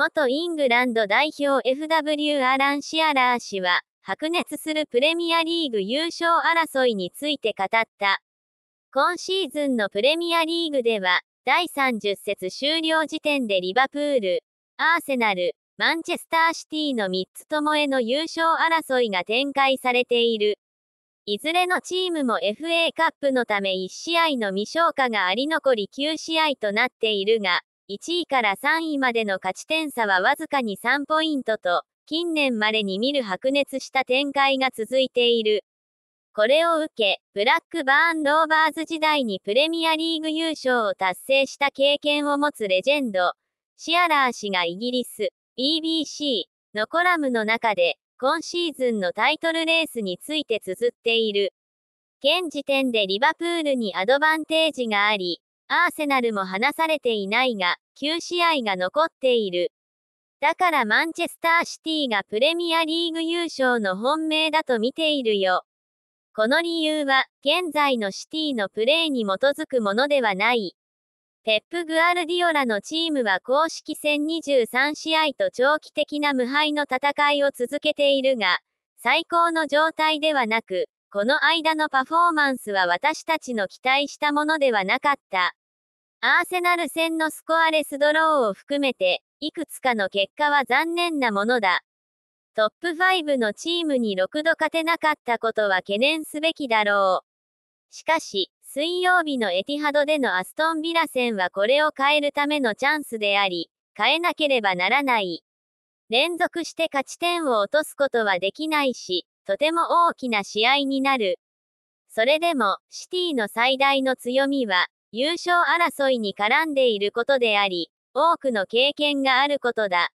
元イングランド代表 FW アラン・シアラー氏は、白熱するプレミアリーグ優勝争いについて語った。今シーズンのプレミアリーグでは、第30節終了時点でリバプール、アーセナル、マンチェスターシティの3つともへの優勝争いが展開されている。いずれのチームも FA カップのため1試合の未消化があり残り9試合となっているが、1位から3位までの勝ち点差はわずかに3ポイントと、近年までに見る白熱した展開が続いている。これを受け、ブラックバーン・ローバーズ時代にプレミアリーグ優勝を達成した経験を持つレジェンド、シアラー氏がイギリス、BBC のコラムの中で、今シーズンのタイトルレースについて綴っている。現時点でリバプールにアドバンテージがあり、アーセナルも離されていないが、9試合が残っている。だからマンチェスターシティがプレミアリーグ優勝の本命だと見ているよ。この理由は、現在のシティのプレーに基づくものではない。ペップ・グアルディオラのチームは公式戦23試合と長期的な無敗の戦いを続けているが、最高の状態ではなく、この間のパフォーマンスは私たちの期待したものではなかった。アーセナル戦のスコアレスドローを含めて、いくつかの結果は残念なものだ。トップ5のチームに6度勝てなかったことは懸念すべきだろう。しかし、水曜日のエティハドでのアストンビラ戦はこれを変えるためのチャンスであり、変えなければならない。連続して勝ち点を落とすことはできないし、とても大きな試合になる。それでも、シティの最大の強みは、優勝争いに絡んでいることであり、多くの経験があることだ。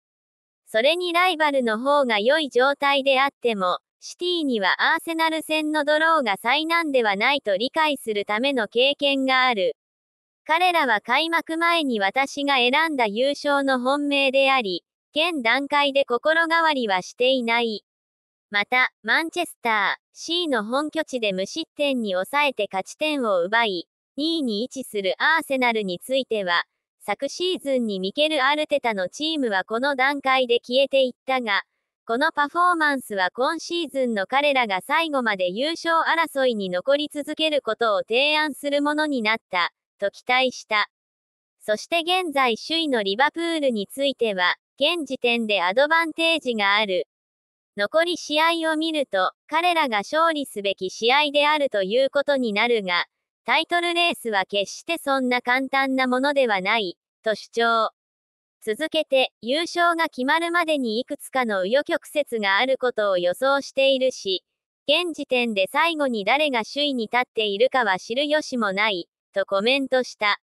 それにライバルの方が良い状態であっても、シティにはアーセナル戦のドローが災難ではないと理解するための経験がある。彼らは開幕前に私が選んだ優勝の本命であり、現段階で心変わりはしていない。また、マンチェスター、C の本拠地で無失点に抑えて勝ち点を奪い、2位に位置するアーセナルについては、昨シーズンにミケル・アルテタのチームはこの段階で消えていったが、このパフォーマンスは今シーズンの彼らが最後まで優勝争いに残り続けることを提案するものになった、と期待した。そして現在首位のリバプールについては、現時点でアドバンテージがある。残り試合を見ると、彼らが勝利すべき試合であるということになるが、タイトルレースは決してそんな簡単なものではない、と主張。続けて、優勝が決まるまでにいくつかの紆余曲折があることを予想しているし、現時点で最後に誰が首位に立っているかは知る由もない、とコメントした。